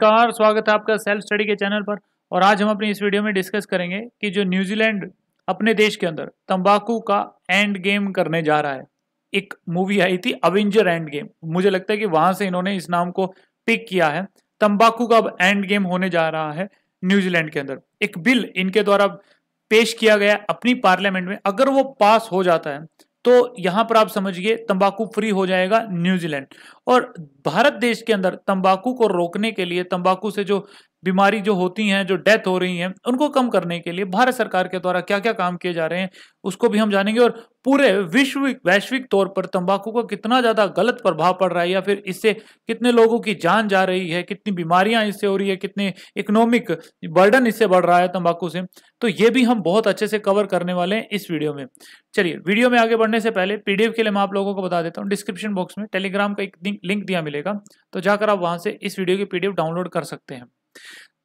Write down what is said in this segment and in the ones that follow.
नमस्कार स्वागत है आपका सेल्फ स्टडी के चैनल पर और आज हम अपनी इस वीडियो में डिस्कस करेंगे कि जो न्यूजीलैंड अपने देश के अंदर तंबाकू का एंड गेम करने जा रहा है एक मूवी आई थी अवेंजर एंड गेम मुझे लगता है कि वहां से इन्होंने इस नाम को पिक किया है तंबाकू का अब एंड गेम होने जा रहा है न्यूजीलैंड के अंदर एक बिल इनके द्वारा पेश किया गया अपनी पार्लियामेंट में अगर वो पास हो जाता है तो यहां पर आप समझिए तंबाकू फ्री हो जाएगा न्यूजीलैंड और भारत देश के अंदर तंबाकू को रोकने के लिए तंबाकू से जो बीमारी जो होती हैं जो डेथ हो रही हैं उनको कम करने के लिए भारत सरकार के द्वारा क्या क्या काम किए जा रहे हैं उसको भी हम जानेंगे और पूरे विश्व वैश्विक तौर पर तंबाकू का कितना ज़्यादा गलत प्रभाव पड़ रहा है या फिर इससे कितने लोगों की जान जा रही है कितनी बीमारियां इससे हो रही है कितने इकोनॉमिक बर्डन इससे बढ़ रहा है तम्बाकू से तो ये भी हम बहुत अच्छे से कवर करने वाले हैं इस वीडियो में चलिए वीडियो में आगे बढ़ने से पहले पी के लिए मैं आप लोगों को बता देता हूँ डिस्क्रिप्शन बॉक्स में टेलीग्राम का एक लिंक दिया मिलेगा तो जाकर आप वहाँ से इस वीडियो की पी डाउनलोड कर सकते हैं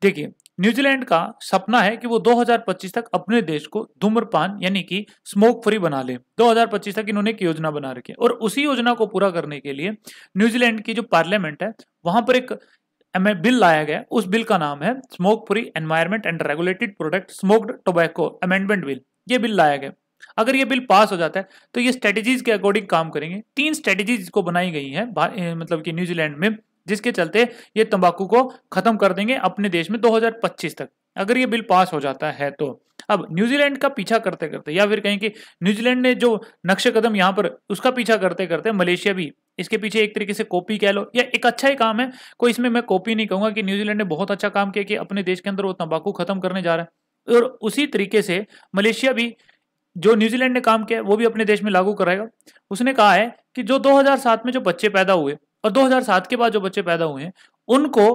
देखिए न्यूजीलैंड का सपना है कि वो 2025 तक अपने देश को धूम्रपान यानी कि स्मोक फ्री बना ले 2025 तक इन्होंने एक योजना बना रखी है और उसी योजना को पूरा करने के लिए न्यूजीलैंड की जो पार्लियामेंट है वहां पर एक बिल लाया गया उस बिल का नाम है smoke free environment and regulated product smoked tobacco amendment bill ये बिल लाया गया अगर ये बिल पास हो जाता है तो ये स्ट्रेटेजीज के अकॉर्डिंग काम करेंगे तीन स्ट्रेटेजीज को बनाई गई है मतलब कि न्यूजीलैंड में जिसके चलते ये तंबाकू को खत्म कर देंगे अपने देश में 2025 तक अगर ये बिल पास हो जाता है तो अब न्यूजीलैंड का पीछा करते करते या फिर कहें कि न्यूजीलैंड ने जो नक्शे कदम यहाँ पर उसका पीछा करते करते मलेशिया भी इसके पीछे एक तरीके से कॉपी कह लो या एक अच्छा ही काम है कोई इसमें मैं कॉपी नहीं कहूंगा कि न्यूजीलैंड ने बहुत अच्छा काम किया कि अपने देश के अंदर वो तंबाकू खत्म करने जा रहा है और उसी तरीके से मलेशिया भी जो न्यूजीलैंड ने काम किया वो भी अपने देश में लागू कराएगा उसने कहा है कि जो 2007 में जो बच्चे पैदा हुए और 2007 के बाद जो बच्चे पैदा हुए हैं उनको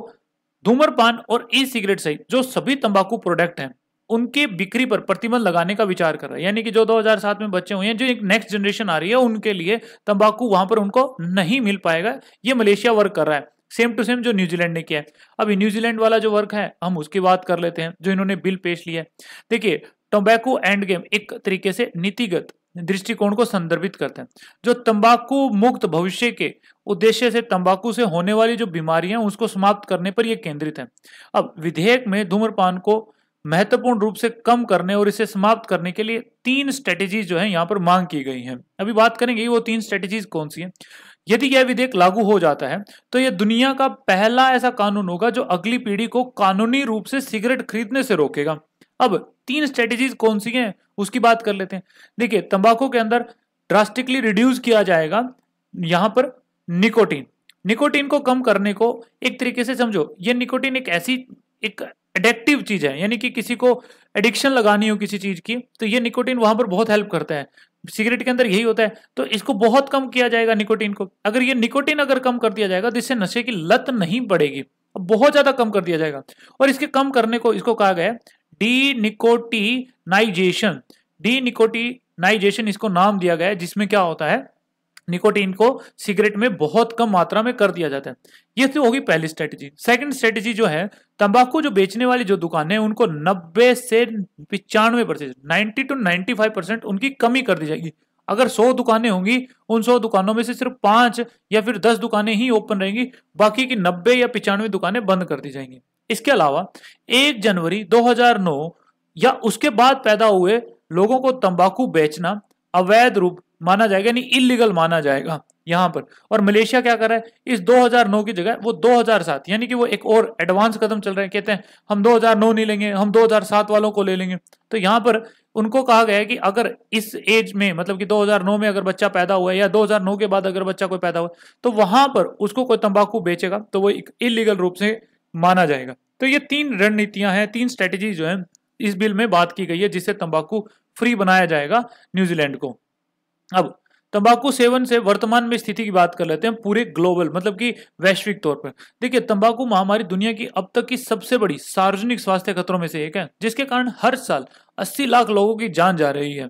धूम्रपान और ई सिगरेट सहित जो सभी तंबाकू प्रोडक्ट हैं उनके बिक्री पर प्रतिबंध लगाने का विचार कर रहा है यानी कि जो 2007 में बच्चे हुए हैं जो एक नेक्स्ट जनरेशन आ रही है उनके लिए तंबाकू वहां पर उनको नहीं मिल पाएगा ये मलेशिया वर्क कर रहा है सेम टू सेम जो न्यूजीलैंड ने किया है अब न्यूजीलैंड वाला जो वर्क है हम उसकी बात कर लेते हैं जो इन्होंने बिल पेश लिया है देखिए टोबैको एंड गेम एक तरीके से नीतिगत दृष्टिकोण को संदर्भित करते हैं जो तंबाकू मुक्त भविष्य के उद्देश्य से तंबाकू से होने वाली जो बीमारियां उसको समाप्त करने पर यह केंद्रित है अब विधेयक में धूम्रपान को महत्वपूर्ण रूप से कम करने और इसे समाप्त करने के लिए तीन स्ट्रेटेजी जो है यहाँ पर मांग की गई हैं अभी बात करेंगे वो तीन स्ट्रेटेजीज कौन सी हैं यदि यह विधेयक लागू हो जाता है तो यह दुनिया का पहला ऐसा कानून होगा जो अगली पीढ़ी को कानूनी रूप से सिगरेट खरीदने से रोकेगा अब तीन स्ट्रेटेजीज कौन सी हैं उसकी बात कर लेते हैं देखिए तंबाकू के अंदर ड्रास्टिकली रिड्यूस किया जाएगा यहां पर निकोटीन निकोटीन को कम करने को एक तरीके से समझो ये निकोटीन एक ऐसी एक एडेक्टिव चीज है यानी कि किसी को एडिक्शन लगानी हो किसी चीज की तो ये निकोटीन वहां पर बहुत हेल्प करता है सिगरेट के अंदर यही होता है तो इसको बहुत कम किया जाएगा निकोटीन को अगर ये निकोटीन अगर कम कर दिया जाएगा तो इससे नशे की लत नहीं बढ़ेगी बहुत ज्यादा कम कर दिया जाएगा और इसके कम करने को इसको कहा गया डी निकोटी नाइजेशन डी निकोटीनाइजेशन इसको नाम दिया गया है जिसमें क्या होता है निकोटीन को सिगरेट में बहुत कम मात्रा में कर दिया जाता है ये तो होगी पहली स्ट्रेटेजी सेकंड स्ट्रेटेजी जो है तंबाकू जो बेचने वाली जो दुकानें उनको 90 से पिचानवे परसेंट नाइन्टी टू 95 परसेंट उनकी कमी कर दी जाएगी अगर 100 दुकानें होंगी उन 100 दुकानों में से सिर्फ पांच या फिर दस दुकानें ही ओपन रहेंगी बाकी की नब्बे या पिचानवे दुकानें बंद कर दी जाएंगी इसके अलावा एक जनवरी दो या उसके बाद पैदा हुए लोगों को तंबाकू बेचना अवैध रूप माना जाएगा यानी इलीगल माना जाएगा यहां पर और मलेशिया क्या कर रहा है इस 2009 की जगह वो 2007 यानी कि वो एक और एडवांस कदम चल रहे हैं कहते हैं हम 2009 नहीं लेंगे हम 2007 वालों को ले लेंगे तो यहाँ पर उनको कहा गया है कि अगर इस एज में मतलब कि 2009 में अगर बच्चा पैदा हुआ है या 2009 के बाद अगर बच्चा कोई पैदा हुआ तो वहां पर उसको कोई तंबाकू बेचेगा तो वो एक इलीगल रूप से माना जाएगा तो ये तीन रणनीतियां हैं तीन स्ट्रेटेजी जो है इस बिल में बात की गई है जिससे तंबाकू फ्री बनाया जाएगा न्यूजीलैंड को अब तंबाकू सेवन से वर्तमान में स्थिति की बात कर लेते हैं पूरे ग्लोबल मतलब कि वैश्विक तौर पर देखिए तंबाकू महामारी दुनिया की अब तक की सबसे बड़ी सार्वजनिक स्वास्थ्य खतरों में से एक है जिसके कारण हर साल 80 लाख लोगों की जान जा रही है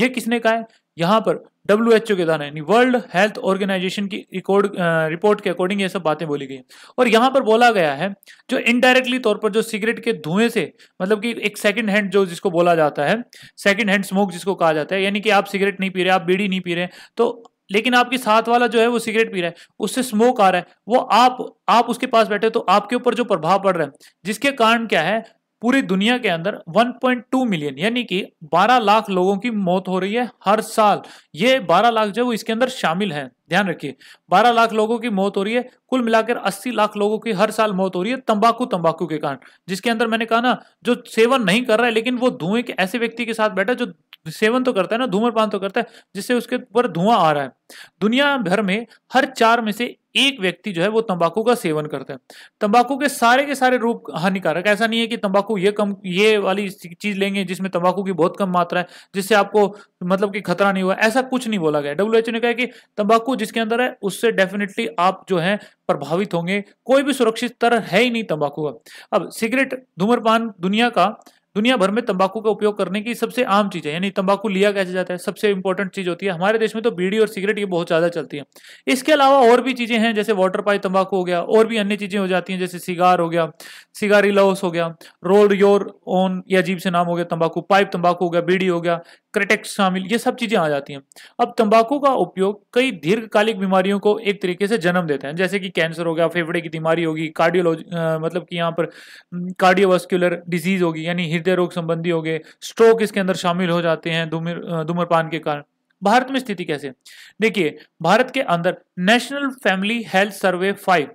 यह किसने कहा है यहाँ पर डब्ल्यू एच ओ के द्वारा यानी वर्ल्ड हेल्थ ऑर्गेनाइजेशन की रिकॉर्ड रिपोर्ट के अकॉर्डिंग ये सब बातें बोली गई और यहाँ पर बोला गया है जो इनडायरेक्टली तौर पर जो सिगरेट के धुएं से मतलब कि एक सेकंड हैंड जो जिसको बोला जाता है सेकंड हैंड स्मोक जिसको कहा जाता है यानी कि आप सिगरेट नहीं पी रहे आप बीड़ी नहीं पी रहे तो लेकिन आपके साथ वाला जो है वो सिगरेट पी रहा है उससे स्मोक आ रहा है वो आप आप उसके पास बैठे तो आपके ऊपर जो प्रभाव पड़ रहा है जिसके कारण क्या है पूरी दुनिया के अंदर 1.2 मिलियन यानी कि 12 लाख लोगों की मौत हो रही है हर साल ये 12 लाख जो है वो इसके अंदर शामिल हैं ध्यान रखिए 12 लाख लोगों की मौत हो रही है कुल मिलाकर 80 लाख लोगों की हर साल मौत हो रही है तंबाकू तंबाकू के कारण जिसके अंदर मैंने कहा ना जो सेवन नहीं कर रहा है लेकिन वो धुएं के ऐसे व्यक्ति के साथ बैठा जो सेवन तो करता है ना धूमरपान तो करता है जिससे उसके ऊपर धुआं आ रहा है दुनिया भर में हर चार में से एक व्यक्ति जो है वो तंबाकू का सेवन करता है तंबाकू के सारे के सारे रूप हानिकारक ऐसा नहीं है कि तंबाकू ये कम ये वाली चीज लेंगे जिसमें तंबाकू की बहुत कम मात्रा है जिससे आपको मतलब कि खतरा नहीं हुआ ऐसा कुछ नहीं बोला गया डब्ल्यू ने कहा कि तंबाकू जिसके अंदर है उससे डेफिनेटली आप जो है प्रभावित होंगे कोई भी सुरक्षित तरह है ही नहीं तंबाकू का अब सिगरेट धूम्रपान दुनिया का दुनिया भर में तंबाकू का उपयोग करने की सबसे आम चीज़ है यानी तंबाकू लिया कैसे जाता है सबसे इंपॉर्टेंट चीज़ होती है हमारे देश में तो बीड़ी और सिगरेट ये बहुत ज़्यादा चलती है इसके अलावा और भी चीज़ें हैं जैसे वाटर पाइप तंबाकू हो गया और भी अन्य चीज़ें हो जाती हैं जैसे सिगार हो गया सिगारी लवस हो गया रोल योर ओन या अजीब से नाम हो गया तंबाकू पाइप तंबाकू हो गया बीड़ी हो गया क्रिटेक्स शामिल ये सब चीज़ें आ जाती हैं अब तंबाकू का उपयोग कई दीर्घकालिक बीमारियों को एक तरीके से जन्म देते हैं जैसे कि कैंसर हो गया फेफड़े की बीमारी होगी कार्डियोलॉजी मतलब कि यहाँ पर कार्डियोवास्कुलर डिजीज़ होगी यानी हृदय रोग संबंधी हो गए स्ट्रोक इसके अंदर शामिल हो जाते हैं धूम्रपान के कारण भारत में स्थिति कैसे देखिए भारत के अंदर national family health survey five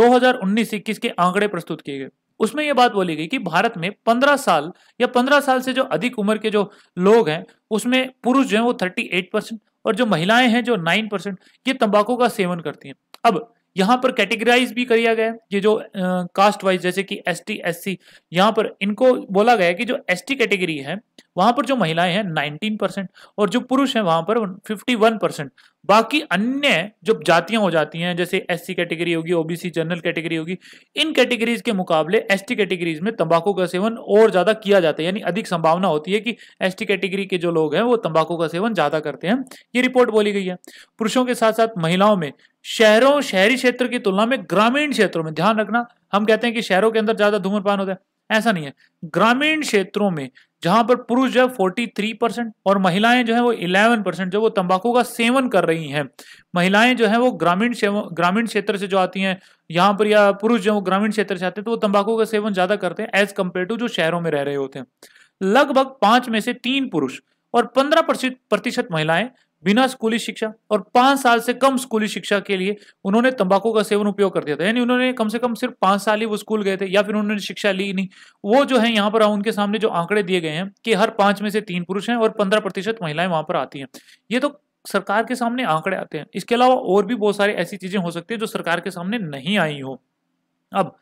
दो हजार के आंकड़े प्रस्तुत किए गए उसमें यह बात बोली गई कि भारत में पंद्रह साल या पंद्रह साल से जो अधिक उम्र के जो लोग हैं उसमें पुरुष जो है वो थर्टी एट परसेंट और जो महिलाएं हैं जो नाइन परसेंट ये तंबाकू का सेवन करती हैं अब यहाँ पर कैटेगराइज भी किया गया है ये जो कास्ट वाइज जैसे कि एस टी एस सी यहाँ पर इनको बोला गया कि जो एस टी कैटेगरी है वहाँ पर जो महिलाएं हैं 19 परसेंट और जो पुरुष हैं वहाँ पर 51 परसेंट बाकी अन्य जो जातियाँ हो जाती हैं जैसे एस सी कैटेगरी होगी ओबीसी जनरल कैटेगरी होगी इन कैटेगरीज के मुकाबले एस टी कैटेगरीज में तंबाकू का सेवन और ज़्यादा किया जाता है यानी अधिक संभावना होती है कि एस टी कैटेगरी के जो लोग हैं वो तंबाकू का सेवन ज़्यादा करते हैं ये रिपोर्ट बोली गई है पुरुषों के साथ साथ महिलाओं में शहरों शहरी क्षेत्र की तुलना में ग्रामीण क्षेत्रों में ध्यान रखना हम कहते हैं कि शहरों के अंदर ज्यादा धूम्रपान होता है ऐसा नहीं है ग्रामीण क्षेत्रों में जहां पर पुरुष जो है फोर्टी थ्री परसेंट और महिलाएं जो है वो इलेवन परसेंट जो वो तंबाकू का सेवन कर रही हैं महिलाएं जो है वो ग्रामीण ग्रामीण क्षेत्र से जो आती हैं यहां पर या पुरुष जो है वो ग्रामीण क्षेत्र से आते हैं तो वो तंबाकू का सेवन ज्यादा करते हैं एज कंपेयर टू जो शहरों में रह रहे होते हैं लगभग पांच में से तीन पुरुष और पंद्रह प्रतिशत महिलाएं बिना स्कूली शिक्षा और पांच साल से कम स्कूली शिक्षा के लिए उन्होंने तंबाकू का सेवन उपयोग कर दिया था यानी उन्होंने कम से कम सिर्फ पांच साल ही वो स्कूल गए थे या फिर उन्होंने शिक्षा ली नहीं वो जो है यहाँ पर उनके सामने जो आंकड़े दिए गए हैं कि हर पांच में से तीन पुरुष हैं और पंद्रह प्रतिशत महिलाएं वहां पर आती हैं ये तो सरकार के सामने आंकड़े आते हैं इसके अलावा और भी बहुत सारी ऐसी चीजें हो सकती है जो सरकार के सामने नहीं आई हो अब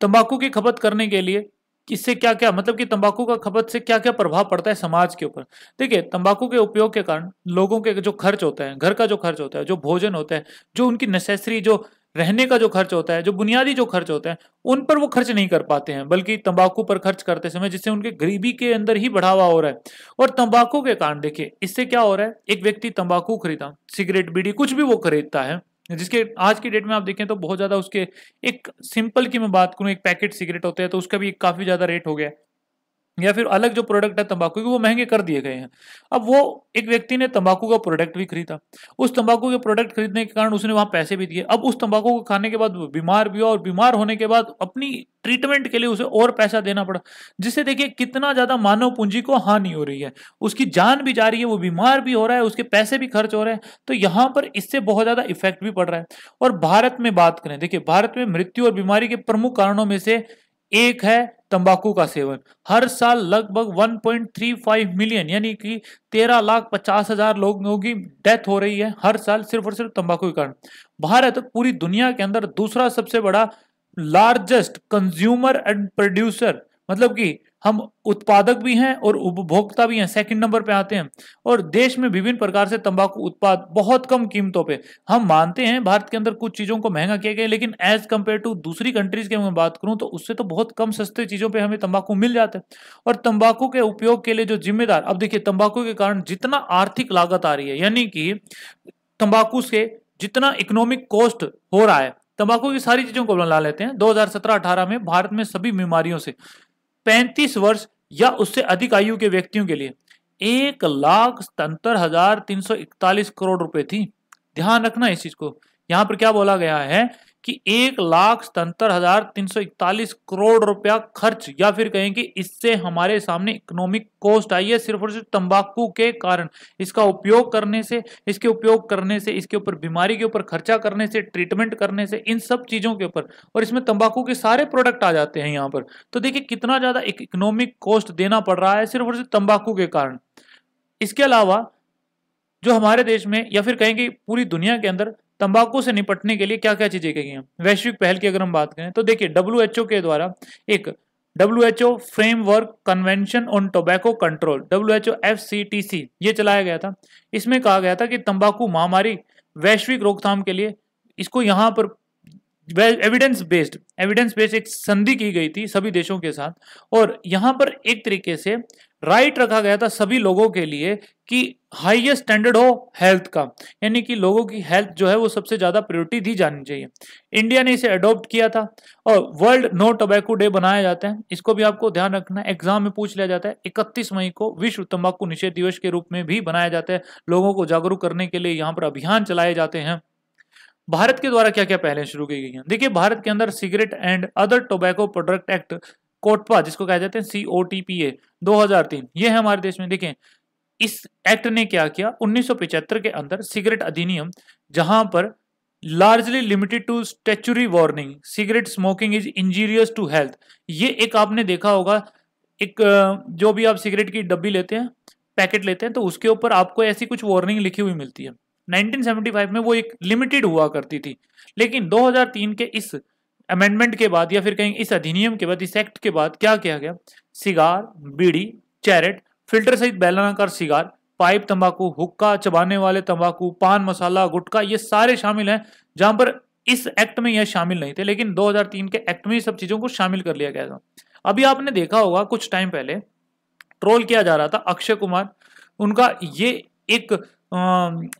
तंबाकू की खपत करने के लिए इससे क्या क्या मतलब कि तंबाकू का खपत से क्या क्या प्रभाव पड़ता है समाज के ऊपर देखिए तंबाकू के उपयोग के कारण लोगों के जो खर्च होता है घर का जो खर्च होता है जो भोजन होता है जो उनकी नेसेसरी जो रहने का जो खर्च होता है जो बुनियादी जो खर्च होता है उन पर वो खर्च नहीं कर पाते हैं बल्कि तंबाकू पर खर्च करते समय जिससे उनके गरीबी के अंदर ही बढ़ावा हो रहा है और तंबाकू के कारण देखिए इससे क्या हो रहा है एक व्यक्ति तंबाकू खरीदा सिगरेट बीड़ी कुछ भी वो खरीदता है जिसके आज की डेट में आप देखें तो बहुत ज़्यादा उसके एक सिंपल की मैं बात करूँ एक पैकेट सिगरेट होते हैं तो उसका भी काफ़ी ज़्यादा रेट हो गया है या फिर अलग जो प्रोडक्ट है तंबाकू के वो महंगे कर दिए गए हैं अब वो एक व्यक्ति ने तंबाकू का प्रोडक्ट भी खरीदा उस तंबाकू के प्रोडक्ट खरीदने के कारण उसने वहां पैसे भी दिए अब उस तंबाकू को खाने के बाद बीमार भी हुआ और बीमार होने के बाद अपनी ट्रीटमेंट के लिए उसे और पैसा देना पड़ा जिससे देखिए कितना ज्यादा मानव पूंजी को हानि हो रही है उसकी जान भी जा रही है वो बीमार भी हो रहा है उसके पैसे भी खर्च हो रहे हैं तो यहाँ पर इससे बहुत ज्यादा इफेक्ट भी पड़ रहा है और भारत में बात करें देखिए भारत में मृत्यु और बीमारी के प्रमुख कारणों में से एक है तंबाकू का सेवन हर साल लगभग 1.35 मिलियन यानी कि तेरह लाख पचास हजार लोगों की डेथ हो रही है हर साल सिर्फ और सिर्फ तंबाकू के कारण भारत पूरी दुनिया के अंदर दूसरा सबसे बड़ा लार्जेस्ट कंज्यूमर एंड प्रोड्यूसर मतलब कि हम उत्पादक भी हैं और उपभोक्ता भी हैं सेकंड नंबर पे आते हैं और देश में विभिन्न प्रकार से तंबाकू उत्पाद बहुत कम कीमतों पे हम मानते हैं भारत के अंदर कुछ चीज़ों को महंगा किया गया लेकिन एज कम्पेयर टू दूसरी कंट्रीज की मैं बात करूं तो उससे तो बहुत कम सस्ते चीज़ों पर हमें तंबाकू मिल जाता है और तंबाकू के उपयोग के लिए जो जिम्मेदार अब देखिए तंबाकू के कारण जितना आर्थिक लागत आ रही है यानी कि तंबाकू से जितना इकोनॉमिक कॉस्ट हो रहा है तंबाकू की सारी चीज़ों को ला लेते हैं 2017-18 में भारत में सभी बीमारियों से पैंतीस वर्ष या उससे अधिक आयु के व्यक्तियों के लिए एक लाख सतर हजार तीन सौ इकतालीस करोड़ रुपए थी ध्यान रखना इस चीज को यहां पर क्या बोला गया है कि एक लाख सतहत्तर हजार तीन सौ इकतालीस करोड़ रुपया खर्च या फिर कहें कि इससे हमारे सामने इकोनॉमिक कॉस्ट आई है सिर्फ और सिर्फ तंबाकू के कारण इसका उपयोग करने से इसके उपयोग करने से इसके ऊपर बीमारी के ऊपर खर्चा करने से ट्रीटमेंट करने से इन सब चीज़ों के ऊपर और इसमें तंबाकू के सारे प्रोडक्ट आ जाते हैं यहाँ पर तो देखिये कितना ज़्यादा इकोनॉमिक कॉस्ट देना पड़ रहा है सिर्फ और सिर्फ तंबाकू के कारण इसके अलावा जो हमारे देश में या फिर कहेंगे पूरी दुनिया के अंदर तंबाकू से निपटने के लिए क्या क्या चीजें कही हैं वैश्विक पहल की अगर हम बात करें तो देखिए डब्ल्यू के द्वारा एक W framework convention on tobacco control W H ये चलाया गया था इसमें कहा गया था कि तंबाकू महामारी वैश्विक रोकथाम के लिए इसको यहाँ पर एविडेंस बेस्ड एविडेंस बेस्ड एक संधि की गई थी सभी देशों के साथ और यहाँ पर एक तरीके से राइट रखा गया था सभी लोगों के लिए कि हाईएस्ट स्टैंडर्ड हो हेल्थ का यानी कि लोगों की हेल्थ जो है वो सबसे ज़्यादा प्रायोरिटी दी जानी चाहिए इंडिया ने इसे अडॉप्ट किया था और वर्ल्ड नो टोबैको डे बनाया जाता है इसको भी आपको ध्यान रखना है एग्जाम में पूछ लिया जाता है इकतीस मई को विश्व तंबाकू निषेध दिवस के रूप में भी बनाया जाता है लोगों को जागरूक करने के लिए यहाँ पर अभियान चलाए जाते हैं भारत के द्वारा क्या क्या पहले शुरू की गई हैं देखिए भारत के अंदर cigarette and other tobacco product act COTPA जिसको कहा जाते हैं सी ओ टी पी ए दो हजार तीन ये है हमारे देश में देखें इस एक्ट ने क्या किया पिछहत्तर के अंदर सिगरेट अधिनियम जहां पर largely limited to statutory warning cigarette smoking is injurious to health ये एक आपने देखा होगा एक जो भी आप सिगरेट की डब्बी लेते हैं पैकेट लेते हैं तो उसके ऊपर आपको ऐसी कुछ वार्निंग लिखी हुई मिलती है 1975 में वो एक लिमिटेड हुआ करती थी लेकिन 2003 के इस अमेंडमेंट के बाद या फिर कहीं इस अधिनियम के बाद इस एक्ट के बाद क्या किया गया सिगार बीड़ी चैरेट फिल्टर सहित बेलनाकार सिगार पाइप तंबाकू हुक्का चबाने वाले तंबाकू पान मसाला गुटखा ये सारे शामिल हैं जहां पर इस एक्ट में यह शामिल नहीं थे लेकिन 2003 के एक्ट में ये सब चीजों को शामिल कर लिया गया था अभी आपने देखा होगा कुछ टाइम पहले ट्रोल किया जा रहा था अक्षय कुमार उनका ये एक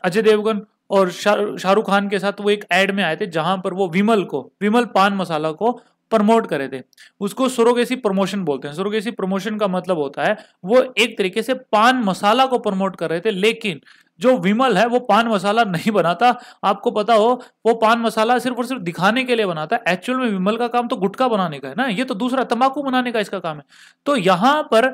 अजय देवगन और शाहरुख खान के साथ वो एक एड में आए थे जहां पर वो विमल को विमल पान मसाला को प्रमोट करे थे उसको सुरोगेसी प्रमोशन बोलते हैं सुरोगेसी प्रमोशन का मतलब होता है वो एक तरीके से पान मसाला को प्रमोट कर रहे थे लेकिन जो विमल है वो पान मसाला नहीं बनाता आपको पता हो वो पान मसाला सिर्फ और सिर्फ दिखाने के लिए बनाता है एक्चुअल में विमल का काम तो गुटखा बनाने का है ना ये तो दूसरा तंबाकू बनाने का इसका काम है तो यहाँ पर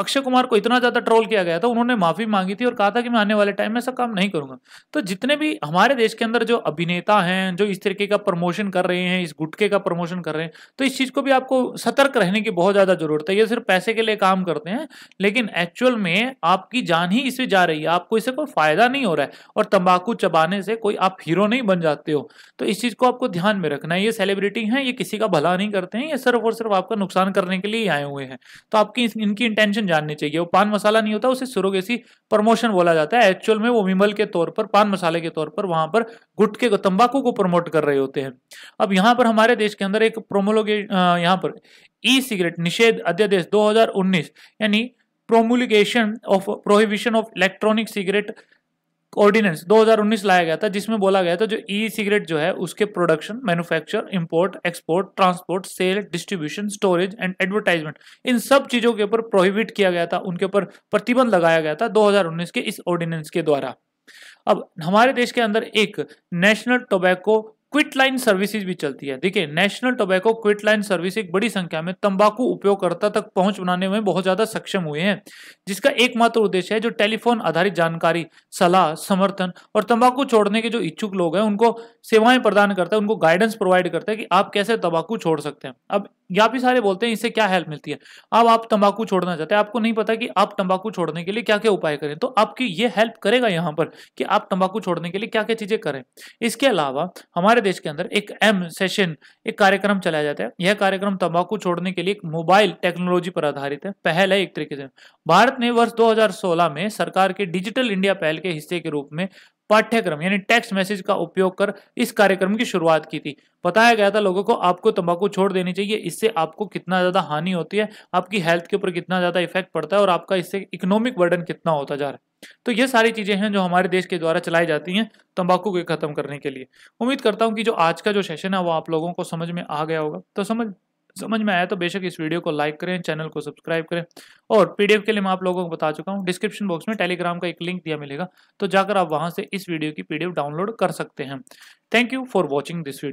अक्षय कुमार को इतना ज्यादा ट्रोल किया गया था उन्होंने माफी मांगी थी और कहा था कि मैं आने वाले टाइम में ऐसा काम नहीं करूंगा तो जितने भी हमारे देश के अंदर जो अभिनेता हैं जो इस तरीके का प्रमोशन कर रहे हैं इस गुटके का प्रमोशन कर रहे हैं तो इस चीज को भी आपको सतर्क रहने की बहुत ज्यादा जरूरत है ये सिर्फ पैसे के लिए काम करते हैं लेकिन एक्चुअल में आपकी जान ही इससे जा रही है आपको इसे कोई फायदा नहीं हो रहा है और तंबाकू चबाने से कोई आप हीरो नहीं बन जाते हो तो इस चीज को आपको ध्यान में रखना है ये सेलिब्रिटी हैं ये किसी का भला नहीं करते हैं ये सिर्फ और सिर्फ आपका नुकसान करने के लिए ही आए हुए हैं तो आपकी इनकी इंटेंशन जाननी चाहिए वो पान मसाला नहीं होता उसे सुरोगेसी प्रमोशन बोला जाता है एक्चुअल में वो विमल के तौर पर पान मसाले के तौर पर वहां पर गुटके को तंबाकू को प्रमोट कर रहे होते हैं अब यहाँ पर हमारे देश के अंदर एक प्रोमोलोगे यहाँ पर ई सिगरेट निषेध अध्यादेश 2019 यानी promulgation of prohibition of electronic cigarette ordinance 2019 लाया गया था जिसमें बोला गया था जो ई सिगरेट जो है उसके production manufacture import export transport sale distribution storage and advertisement इन सब चीज़ों के ऊपर प्रोहिबिट किया गया था उनके ऊपर प्रतिबंध लगाया गया था 2019 के इस ऑर्डिनेंस के द्वारा अब हमारे देश के अंदर एक national tobacco quit line services भी चलती है देखिए national tobacco quit line service एक बड़ी संख्या में तंबाकू उपयोगकर्ता तक पहुंच बनाने में बहुत ज्यादा सक्षम हुए हैं जिसका एकमात्र उद्देश्य है जो टेलीफोन आधारित जानकारी सलाह समर्थन और तंबाकू छोड़ने के जो इच्छुक लोग हैं उनको सेवाएं प्रदान करता है उनको गाइडेंस प्रोवाइड करता है कि आप कैसे तंबाकू छोड़ सकते हैं अब यहाँ भी सारे बोलते हैं इससे क्या हेल्प मिलती है अब आप तंबाकू छोड़ना चाहते हैं आपको नहीं पता कि आप तंबाकू छोड़ने के लिए क्या क्या उपाय करें तो आपकी ये हेल्प करेगा यहाँ पर कि आप तंबाकू छोड़ने के लिए क्या क्या चीज़ें करें इसके अलावा हमारे देश के अंदर एक एम सेशन एक कार्यक्रम चलाया जाता है यह कार्यक्रम तंबाकू छोड़ने के लिए एक मोबाइल टेक्नोलॉजी पर आधारित है पहल है एक तरीके से भारत ने वर्ष दो में सरकार के डिजिटल इंडिया पहल के हिस्से के रूप में पाठ्यक्रम यानी टेक्स्ट मैसेज का उपयोग कर इस कार्यक्रम की शुरुआत की थी बताया गया था लोगों को आपको तंबाकू छोड़ देनी चाहिए इससे आपको कितना ज़्यादा हानि होती है आपकी हेल्थ के ऊपर कितना ज़्यादा इफेक्ट पड़ता है और आपका इससे इकोनॉमिक बर्डन कितना होता जा रहा है तो ये सारी चीज़ें हैं जो हमारे देश के द्वारा चलाई जाती हैं तंबाकू को ख़त्म करने के लिए उम्मीद करता हूँ कि जो आज का जो सेशन है वो आप लोगों को समझ में आ गया होगा तो समझ समझ में आया तो बेशक इस वीडियो को लाइक करें चैनल को सब्सक्राइब करें और पीडीएफ के लिए मैं आप लोगों को बता चुका हूँ डिस्क्रिप्शन बॉक्स में टेलीग्राम का एक लिंक दिया मिलेगा तो जाकर आप वहां से इस वीडियो की पीडीएफ डाउनलोड कर सकते हैं thank you for watching this video